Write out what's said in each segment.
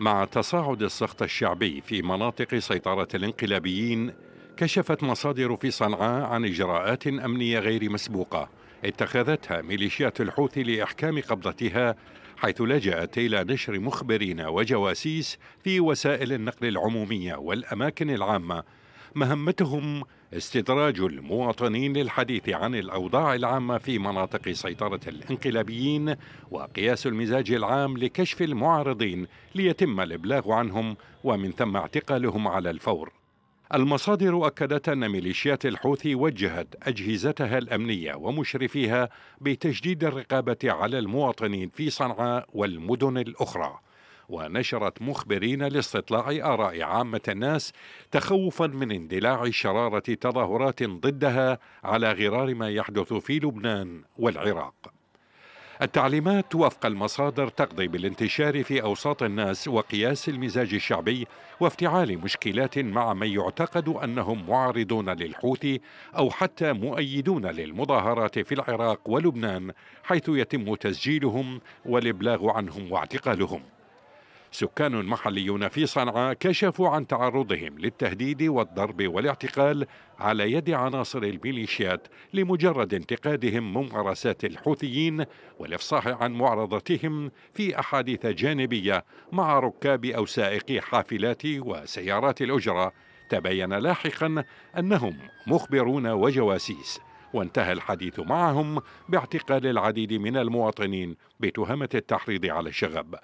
مع تصاعد السخط الشعبي في مناطق سيطرة الانقلابيين كشفت مصادر في صنعاء عن إجراءات أمنية غير مسبوقة اتخذتها ميليشيات الحوثي لإحكام قبضتها حيث لجأت إلى نشر مخبرين وجواسيس في وسائل النقل العمومية والأماكن العامة مهمتهم استدراج المواطنين للحديث عن الأوضاع العامة في مناطق سيطرة الانقلابيين وقياس المزاج العام لكشف المعارضين ليتم الإبلاغ عنهم ومن ثم اعتقالهم على الفور المصادر أكدت أن ميليشيات الحوثي وجهت أجهزتها الأمنية ومشرفيها بتشديد الرقابة على المواطنين في صنعاء والمدن الأخرى ونشرت مخبرين لاستطلاع آراء عامة الناس تخوفا من اندلاع شرارة تظاهرات ضدها على غرار ما يحدث في لبنان والعراق التعليمات وفق المصادر تقضي بالانتشار في اوساط الناس وقياس المزاج الشعبي وافتعال مشكلات مع من يعتقد انهم معارضون للحوثي او حتى مؤيدون للمظاهرات في العراق ولبنان حيث يتم تسجيلهم والابلاغ عنهم واعتقالهم سكان محليون في صنعاء كشفوا عن تعرضهم للتهديد والضرب والاعتقال على يد عناصر الميليشيات لمجرد انتقادهم ممارسات الحوثيين والافصاح عن معارضتهم في احاديث جانبيه مع ركاب او سائقي حافلات وسيارات الاجره تبين لاحقا انهم مخبرون وجواسيس وانتهى الحديث معهم باعتقال العديد من المواطنين بتهمه التحريض على الشغب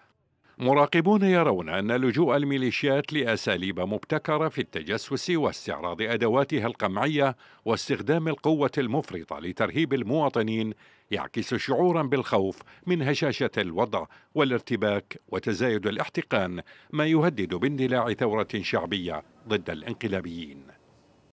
مراقبون يرون أن لجوء الميليشيات لأساليب مبتكرة في التجسس واستعراض أدواتها القمعية واستخدام القوة المفرطة لترهيب المواطنين يعكس شعورا بالخوف من هشاشة الوضع والارتباك وتزايد الاحتقان ما يهدد باندلاع ثورة شعبية ضد الانقلابيين